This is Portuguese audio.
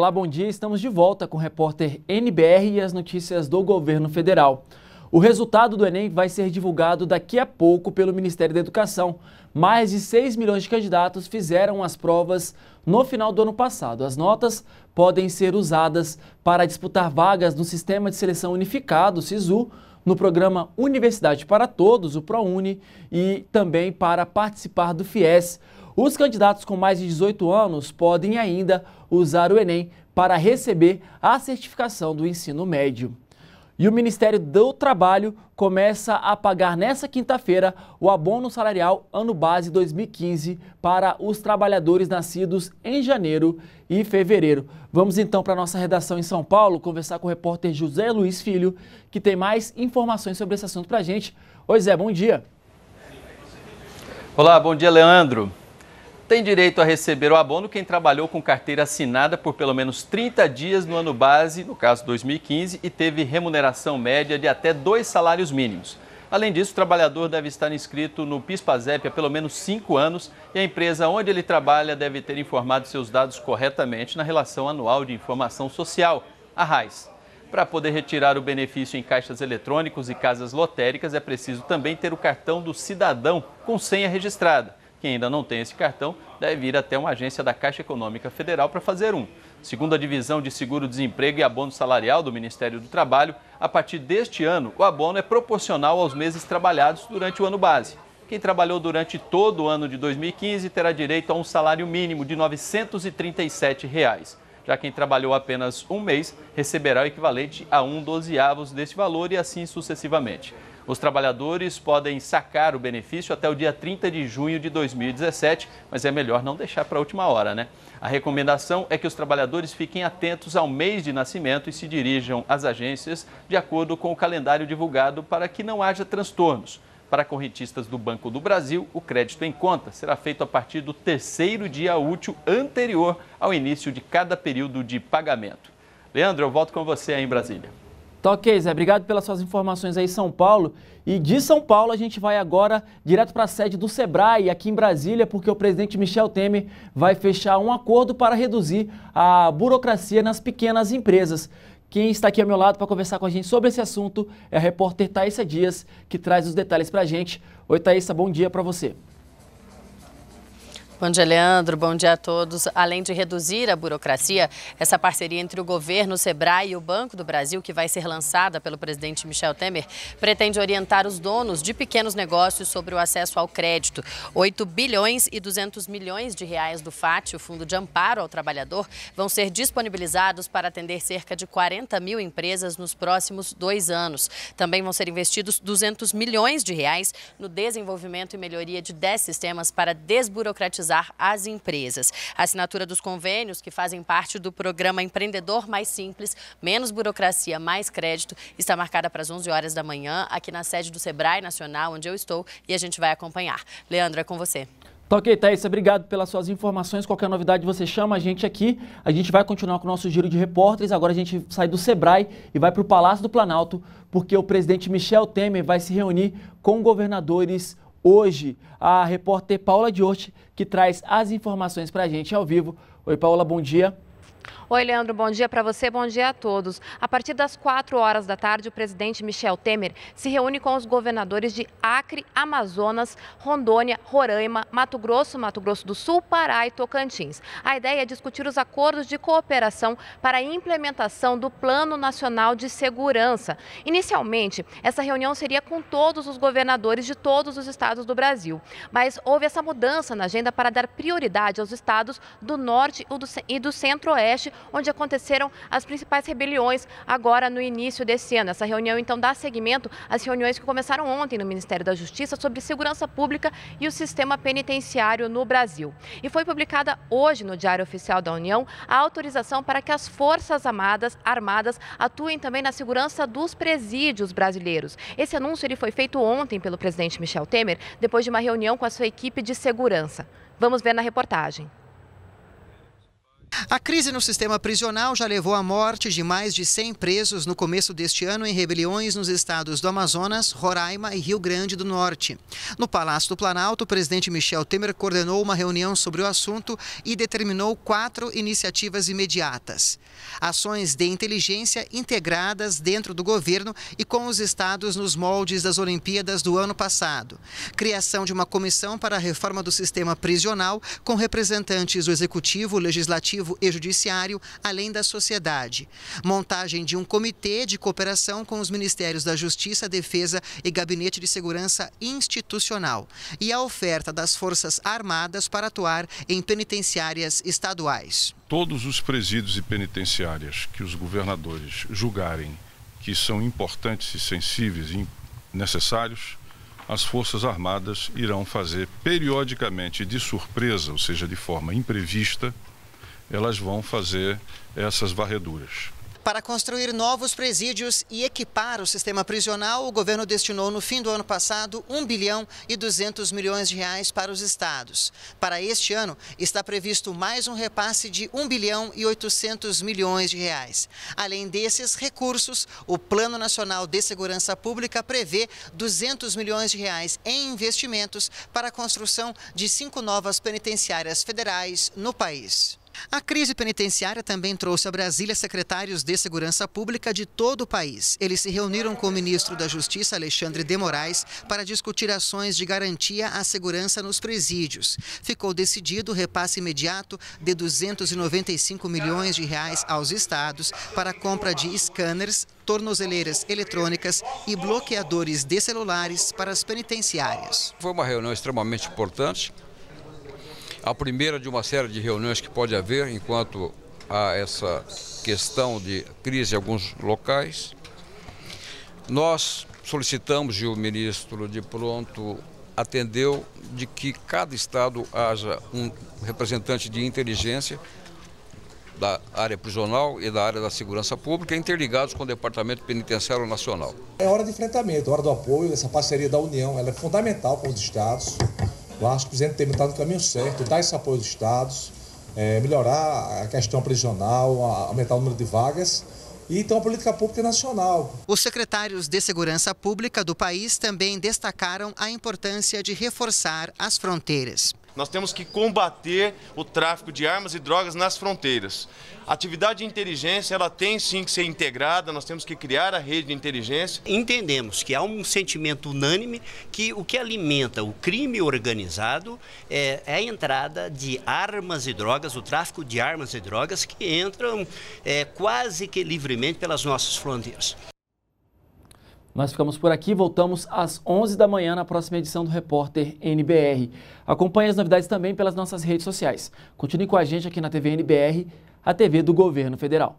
Olá, bom dia. Estamos de volta com o repórter NBR e as notícias do governo federal. O resultado do Enem vai ser divulgado daqui a pouco pelo Ministério da Educação. Mais de 6 milhões de candidatos fizeram as provas no final do ano passado. As notas podem ser usadas para disputar vagas no Sistema de Seleção Unificado, SISU, no programa Universidade para Todos, o ProUni, e também para participar do FIES, os candidatos com mais de 18 anos podem ainda usar o Enem para receber a certificação do ensino médio. E o Ministério do Trabalho começa a pagar nesta quinta-feira o abono salarial ano base 2015 para os trabalhadores nascidos em janeiro e fevereiro. Vamos então para a nossa redação em São Paulo conversar com o repórter José Luiz Filho, que tem mais informações sobre esse assunto para a gente. Oi, Zé, bom dia. Olá, bom dia, Leandro. Tem direito a receber o abono quem trabalhou com carteira assinada por pelo menos 30 dias no ano base, no caso 2015, e teve remuneração média de até dois salários mínimos. Além disso, o trabalhador deve estar inscrito no PIS/PASEP há pelo menos cinco anos e a empresa onde ele trabalha deve ter informado seus dados corretamente na Relação Anual de Informação Social, a RAIS. Para poder retirar o benefício em caixas eletrônicos e casas lotéricas, é preciso também ter o cartão do cidadão com senha registrada. Quem ainda não tem esse cartão deve ir até uma agência da Caixa Econômica Federal para fazer um. Segundo a divisão de seguro-desemprego e abono salarial do Ministério do Trabalho, a partir deste ano, o abono é proporcional aos meses trabalhados durante o ano base. Quem trabalhou durante todo o ano de 2015 terá direito a um salário mínimo de R$ 937. Reais. Já quem trabalhou apenas um mês receberá o equivalente a um dozeavos desse valor e assim sucessivamente. Os trabalhadores podem sacar o benefício até o dia 30 de junho de 2017, mas é melhor não deixar para a última hora, né? A recomendação é que os trabalhadores fiquem atentos ao mês de nascimento e se dirijam às agências de acordo com o calendário divulgado para que não haja transtornos. Para correntistas do Banco do Brasil, o crédito em conta será feito a partir do terceiro dia útil anterior ao início de cada período de pagamento. Leandro, eu volto com você aí em Brasília. Tá ok, Zé. Obrigado pelas suas informações aí, São Paulo. E de São Paulo a gente vai agora direto para a sede do Sebrae, aqui em Brasília, porque o presidente Michel Temer vai fechar um acordo para reduzir a burocracia nas pequenas empresas. Quem está aqui ao meu lado para conversar com a gente sobre esse assunto é a repórter Thaisa Dias, que traz os detalhes para a gente. Oi, Thaisa, bom dia para você. Bom dia, Leandro. Bom dia a todos. Além de reduzir a burocracia, essa parceria entre o governo, o SEBRAE e o Banco do Brasil, que vai ser lançada pelo presidente Michel Temer, pretende orientar os donos de pequenos negócios sobre o acesso ao crédito. 8 bilhões e 200 milhões de reais do FAT, o Fundo de Amparo ao Trabalhador, vão ser disponibilizados para atender cerca de 40 mil empresas nos próximos dois anos. Também vão ser investidos 200 milhões de reais no desenvolvimento e melhoria de 10 sistemas para desburocratizar valorizar as empresas. A assinatura dos convênios, que fazem parte do programa Empreendedor Mais Simples, Menos Burocracia, Mais Crédito, está marcada para as 11 horas da manhã, aqui na sede do Sebrae Nacional, onde eu estou, e a gente vai acompanhar. Leandro, é com você. Tá ok, Thaís, obrigado pelas suas informações. Qualquer novidade você chama a gente aqui. A gente vai continuar com o nosso giro de repórteres. Agora a gente sai do Sebrae e vai para o Palácio do Planalto, porque o presidente Michel Temer vai se reunir com governadores hoje a repórter Paula Diorte, que traz as informações para a gente ao vivo. Oi, Paula, bom dia. Oi, Leandro, bom dia para você, bom dia a todos. A partir das 4 horas da tarde, o presidente Michel Temer se reúne com os governadores de Acre, Amazonas, Rondônia, Roraima, Mato Grosso, Mato Grosso do Sul, Pará e Tocantins. A ideia é discutir os acordos de cooperação para a implementação do Plano Nacional de Segurança. Inicialmente, essa reunião seria com todos os governadores de todos os estados do Brasil, mas houve essa mudança na agenda para dar prioridade aos estados do norte e do centro-oeste onde aconteceram as principais rebeliões agora no início desse ano. Essa reunião, então, dá seguimento às reuniões que começaram ontem no Ministério da Justiça sobre segurança pública e o sistema penitenciário no Brasil. E foi publicada hoje no Diário Oficial da União a autorização para que as Forças Armadas, armadas atuem também na segurança dos presídios brasileiros. Esse anúncio ele foi feito ontem pelo presidente Michel Temer, depois de uma reunião com a sua equipe de segurança. Vamos ver na reportagem. A crise no sistema prisional já levou à morte de mais de 100 presos no começo deste ano em rebeliões nos estados do Amazonas, Roraima e Rio Grande do Norte. No Palácio do Planalto, o presidente Michel Temer coordenou uma reunião sobre o assunto e determinou quatro iniciativas imediatas: ações de inteligência integradas dentro do governo e com os estados nos moldes das Olimpíadas do ano passado, criação de uma comissão para a reforma do sistema prisional com representantes do executivo, legislativo Executivo e Judiciário, além da sociedade. Montagem de um comitê de cooperação com os Ministérios da Justiça, Defesa e Gabinete de Segurança Institucional. E a oferta das Forças Armadas para atuar em penitenciárias estaduais. Todos os presídios e penitenciárias que os governadores julgarem que são importantes e sensíveis e necessários, as Forças Armadas irão fazer periodicamente de surpresa, ou seja, de forma imprevista, elas vão fazer essas varreduras. Para construir novos presídios e equipar o sistema prisional, o governo destinou no fim do ano passado 1 bilhão e 200 milhões de reais para os estados. Para este ano, está previsto mais um repasse de 1 bilhão e 800 milhões de reais. Além desses recursos, o Plano Nacional de Segurança Pública prevê 200 milhões de reais em investimentos para a construção de cinco novas penitenciárias federais no país. A crise penitenciária também trouxe a Brasília secretários de Segurança Pública de todo o país. Eles se reuniram com o ministro da Justiça, Alexandre de Moraes, para discutir ações de garantia à segurança nos presídios. Ficou decidido o repasse imediato de 295 milhões de reais aos estados para a compra de scanners, tornozeleiras eletrônicas e bloqueadores de celulares para as penitenciárias. Foi uma reunião extremamente importante a primeira de uma série de reuniões que pode haver enquanto há essa questão de crise em alguns locais. Nós solicitamos e o ministro de pronto atendeu de que cada estado haja um representante de inteligência da área prisional e da área da segurança pública, interligados com o Departamento Penitenciário Nacional. É hora de enfrentamento, hora do apoio, essa parceria da União, ela é fundamental para os estados. Eu acho que o presidente tem estado no caminho certo, dar esse apoio aos estados, é, melhorar a questão prisional, aumentar o número de vagas e ter uma política pública nacional. Os secretários de segurança pública do país também destacaram a importância de reforçar as fronteiras. Nós temos que combater o tráfico de armas e drogas nas fronteiras. A atividade de inteligência, ela tem sim que ser integrada, nós temos que criar a rede de inteligência. Entendemos que há um sentimento unânime que o que alimenta o crime organizado é, é a entrada de armas e drogas, o tráfico de armas e drogas que entram é, quase que livremente pelas nossas fronteiras. Nós ficamos por aqui, voltamos às 11 da manhã na próxima edição do Repórter NBR. Acompanhe as novidades também pelas nossas redes sociais. Continue com a gente aqui na TV NBR, a TV do Governo Federal.